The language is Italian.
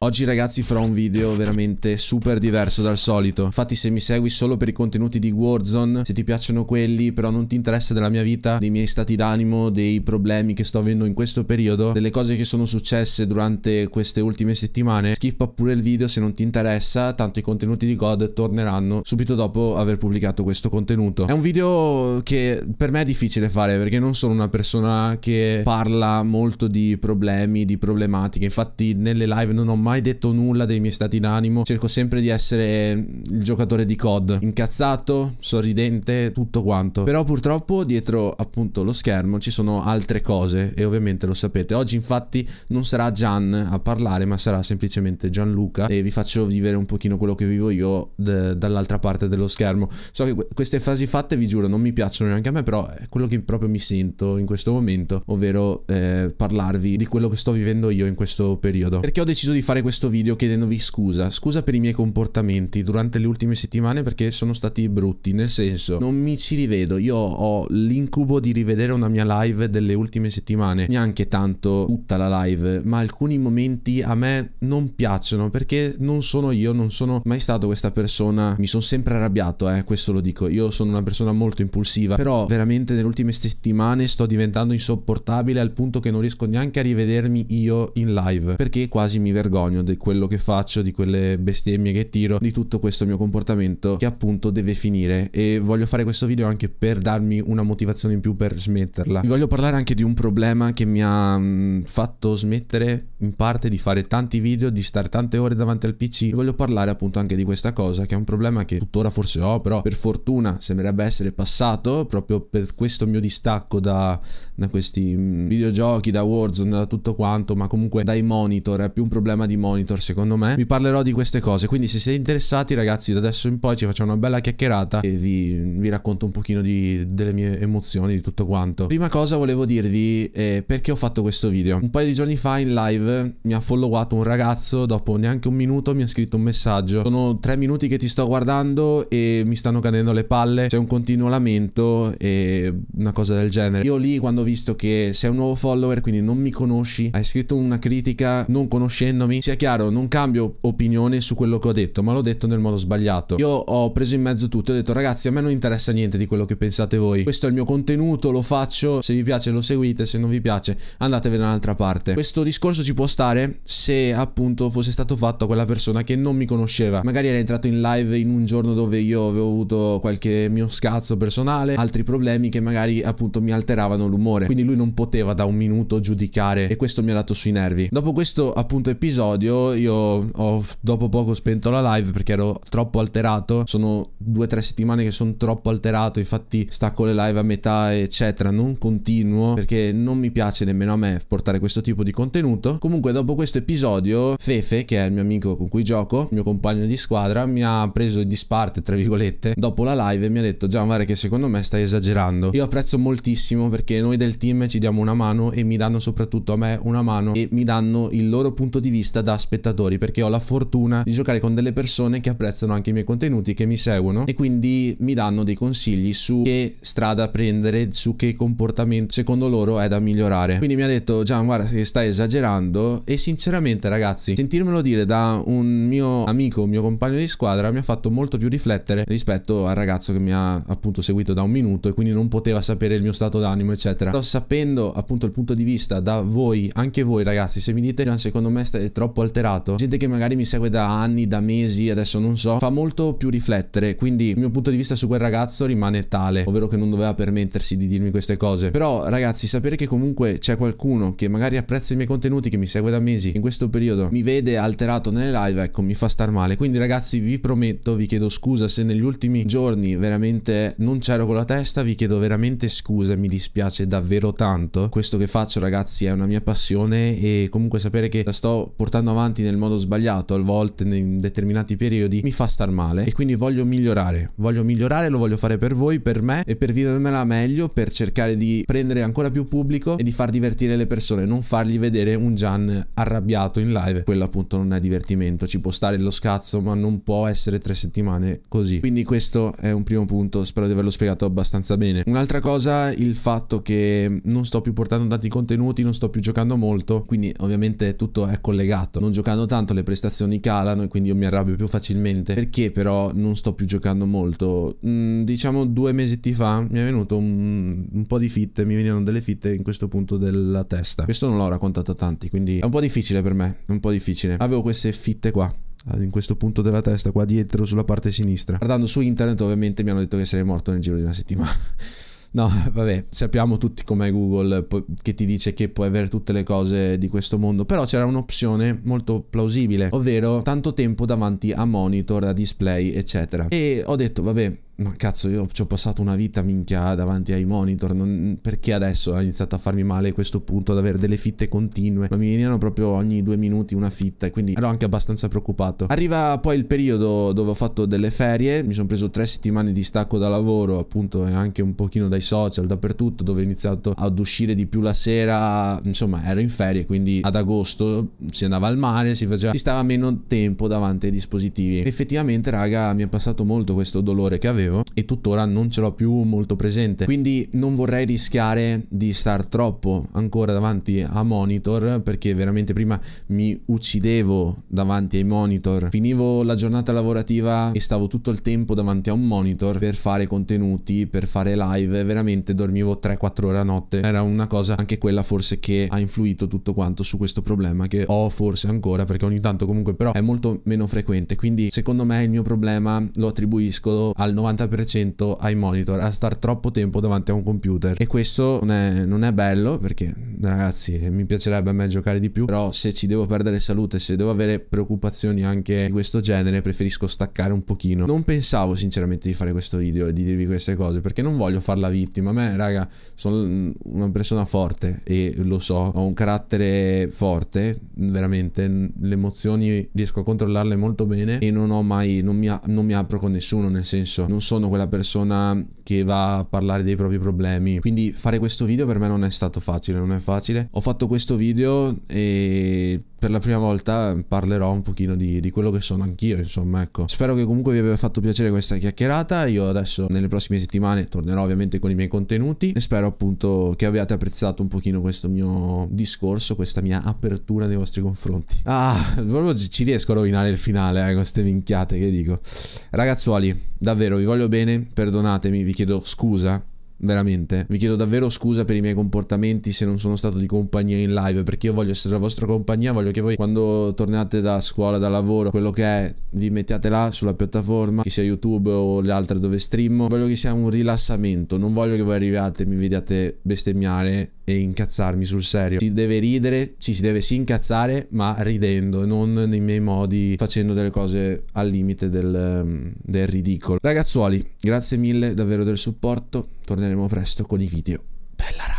Oggi ragazzi farò un video veramente super diverso dal solito. Infatti se mi segui solo per i contenuti di Warzone, se ti piacciono quelli, però non ti interessa della mia vita, dei miei stati d'animo, dei problemi che sto avendo in questo periodo, delle cose che sono successe durante queste ultime settimane, skippa pure il video se non ti interessa, tanto i contenuti di God torneranno subito dopo aver pubblicato questo contenuto. È un video che per me è difficile fare perché non sono una persona che parla molto di problemi, di problematiche, infatti nelle live non ho mai mai detto nulla dei miei stati d'animo, cerco sempre di essere il giocatore di COD, incazzato, sorridente, tutto quanto. Però purtroppo dietro appunto lo schermo ci sono altre cose e ovviamente lo sapete. Oggi infatti non sarà Gian a parlare, ma sarà semplicemente Gianluca e vi faccio vivere un pochino quello che vivo io dall'altra parte dello schermo. So che queste frasi fatte vi giuro non mi piacciono neanche a me, però è quello che proprio mi sento in questo momento, ovvero eh, parlarvi di quello che sto vivendo io in questo periodo. Perché ho deciso di fare fare questo video chiedendovi scusa, scusa per i miei comportamenti durante le ultime settimane perché sono stati brutti, nel senso non mi ci rivedo, io ho l'incubo di rivedere una mia live delle ultime settimane, neanche tanto tutta la live, ma alcuni momenti a me non piacciono perché non sono io, non sono mai stato questa persona, mi sono sempre arrabbiato, eh, questo lo dico, io sono una persona molto impulsiva, però veramente nelle ultime settimane sto diventando insopportabile al punto che non riesco neanche a rivedermi io in live perché quasi mi vergogno bisogno di quello che faccio, di quelle bestemmie che tiro, di tutto questo mio comportamento che appunto deve finire e voglio fare questo video anche per darmi una motivazione in più per smetterla. Vi voglio parlare anche di un problema che mi ha mh, mm, fatto smettere in parte di fare tanti video, di stare tante ore davanti al PC. Vi voglio parlare appunto anche di questa cosa che è un problema che tuttora forse ho, però per fortuna sembrerebbe essere passato proprio per questo mio distacco da, da questi mh, mm, videogiochi, da Warzone, da tutto quanto, ma comunque dai monitor, è più un problema di monitor secondo me vi parlerò di queste cose quindi se siete interessati ragazzi da adesso in poi ci facciamo una bella chiacchierata e vi, vi racconto un pochino di, delle mie emozioni di tutto quanto prima cosa volevo dirvi eh, perché ho fatto questo video un paio di giorni fa in live mi ha followato un ragazzo dopo neanche un minuto mi ha scritto un messaggio sono tre minuti che ti sto guardando e mi stanno cadendo le palle c'è un continuo lamento e una cosa del genere io lì quando ho visto che sei un nuovo follower quindi non mi conosci hai scritto una critica non conoscendomi sia chiaro, non cambio opinione su quello che ho detto, ma l'ho detto nel modo sbagliato. Io ho preso in mezzo tutto e ho detto ragazzi a me non interessa niente di quello che pensate voi. Questo è il mio contenuto, lo faccio, se vi piace lo seguite, se non vi piace andatevene da un'altra parte. Questo discorso ci può stare se appunto fosse stato fatto a quella persona che non mi conosceva. Magari era entrato in live in un giorno dove io avevo avuto qualche mio scazzo personale, altri problemi che magari appunto mi alteravano l'umore. Quindi lui non poteva da un minuto giudicare e questo mi ha dato sui nervi. Dopo questo appunto episodio episodio io ho dopo poco spento la live perché ero troppo alterato, sono due o tre settimane che sono troppo alterato, infatti stacco le live a metà eccetera, non continuo perché non mi piace nemmeno a me portare questo tipo di contenuto. Comunque dopo questo episodio Fefe, che è il mio amico con cui gioco, il mio compagno di squadra, mi ha preso in disparte, tra virgolette, dopo la live e mi ha detto Già, Vare che secondo me stai esagerando. Io apprezzo moltissimo perché noi del team ci diamo una mano e mi danno soprattutto a me una mano e mi danno il loro punto di vista da spettatori perché ho la fortuna di giocare con delle persone che apprezzano anche i miei contenuti, che mi seguono e quindi mi danno dei consigli su che strada prendere, su che comportamento secondo loro è da migliorare. Quindi mi ha detto Gian guarda che stai esagerando e sinceramente ragazzi sentirmelo dire da un mio amico, un mio compagno di squadra mi ha fatto molto più riflettere rispetto al ragazzo che mi ha appunto seguito da un minuto e quindi non poteva sapere il mio stato d'animo eccetera. Sto sapendo appunto il punto di vista da voi, anche voi ragazzi se mi dite Gian secondo me stai troppo troppo alterato, gente che magari mi segue da anni, da mesi, adesso non so, fa molto più riflettere, quindi il mio punto di vista su quel ragazzo rimane tale, ovvero che non doveva permettersi di dirmi queste cose. Però ragazzi, sapere che comunque c'è qualcuno che magari apprezza i miei contenuti, che mi segue da mesi, in questo periodo mi vede alterato nelle live, ecco, mi fa star male. Quindi ragazzi, vi prometto, vi chiedo scusa se negli ultimi giorni veramente non c'ero con la testa, vi chiedo veramente scusa, mi dispiace davvero tanto. Questo che faccio ragazzi è una mia passione e comunque sapere che la sto portando portando avanti nel modo sbagliato, a volte in determinati periodi, mi fa star male e quindi voglio migliorare. Voglio migliorare, lo voglio fare per voi, per me e per vivermela meglio, per cercare di prendere ancora più pubblico e di far divertire le persone, non fargli vedere un Gian arrabbiato in live. Quello appunto non è divertimento, ci può stare lo scazzo, ma non può essere tre settimane così. Quindi questo è un primo punto, spero di averlo spiegato abbastanza bene. Un'altra cosa, il fatto che non sto più portando tanti contenuti, non sto più giocando molto, quindi ovviamente tutto è collegato fatto. Non giocando tanto le prestazioni calano e quindi io mi arrabbio più facilmente. Perché però non sto più giocando molto? Mm, diciamo due mesi fa mi è venuto un, un, po' di fitte, mi venivano delle fitte in questo punto della testa. Questo non l'ho raccontato a tanti, quindi è un po' difficile per me, è un po' difficile. Avevo queste fitte qua in questo punto della testa, qua dietro, sulla parte sinistra. Guardando su internet, ovviamente mi hanno detto che sarei morto nel giro di una settimana. No, vabbè, sappiamo tutti com'è Google che ti dice che puoi avere tutte le cose di questo mondo, però c'era un'opzione molto plausibile, ovvero tanto tempo davanti a monitor, a display, eccetera. E ho detto, vabbè, ma cazzo io ci ho passato una vita minchia davanti ai monitor, non, perché adesso ha iniziato a farmi male questo punto ad avere delle fitte continue, ma mi venivano proprio ogni due minuti una fitta e quindi ero anche abbastanza preoccupato. Arriva poi il periodo dove ho fatto delle ferie, mi sono preso tre settimane di stacco da lavoro appunto e anche un pochino dai social, dappertutto, dove ho iniziato ad uscire di più la sera, insomma ero in ferie, quindi ad agosto si andava al mare, si faceva, si stava meno tempo davanti ai dispositivi. Effettivamente raga mi è passato molto questo dolore che avevo avevo e tuttora non ce l'ho più molto presente. Quindi non vorrei rischiare di star troppo ancora davanti a monitor perché veramente prima mi uccidevo davanti ai monitor. Finivo la giornata lavorativa e stavo tutto il tempo davanti a un monitor per fare contenuti, per fare live, veramente dormivo 3-4 ore a notte. Era una cosa anche quella forse che ha influito tutto quanto su questo problema che ho forse ancora perché ogni tanto comunque però è molto meno frequente. Quindi secondo me il mio problema lo attribuisco al 90 60% ai monitor, a star troppo tempo davanti a un computer. E questo non è, non è bello perché, ragazzi, mi piacerebbe a me giocare di più, però se ci devo perdere salute, se devo avere preoccupazioni anche di questo genere, preferisco staccare un pochino. Non pensavo sinceramente di fare questo video e di dirvi queste cose perché non voglio farla vittima. A me, raga, sono una persona forte e lo so, ho un carattere forte, veramente. Le emozioni riesco a controllarle molto bene e non ho mai, non mi, non mi apro con nessuno, nel senso, non so sono quella persona che va a parlare dei propri problemi. Quindi fare questo video per me non è stato facile, non è facile. Ho fatto questo video e per la prima volta parlerò un pochino di, di quello che sono anch'io, insomma, ecco. Spero che comunque vi abbia fatto piacere questa chiacchierata. Io adesso nelle prossime settimane tornerò ovviamente con i miei contenuti e spero appunto che abbiate apprezzato un pochino questo mio discorso, questa mia apertura nei vostri confronti. Ah, proprio ci riesco a rovinare il finale eh, con queste minchiate che dico. Ragazzuoli, davvero vi voglio bene, perdonatemi, vi chiedo scusa, veramente. Vi chiedo davvero scusa per i miei comportamenti se non sono stato di compagnia in live, perché io voglio essere la vostra compagnia, voglio che voi quando tornate da scuola, da lavoro, quello che è, vi mettiate là sulla piattaforma, che sia YouTube o le altre dove streamo, voglio che sia un rilassamento, non voglio che voi arriviate e mi vediate bestemmiare e incazzarmi sul serio. Si deve ridere, sì, si deve sì incazzare, ma ridendo, non nei miei modi, facendo delle cose al limite del, mm, del ridicolo. Ragazzuoli, grazie mille davvero del supporto. Torneremo presto con i video. Bella raga.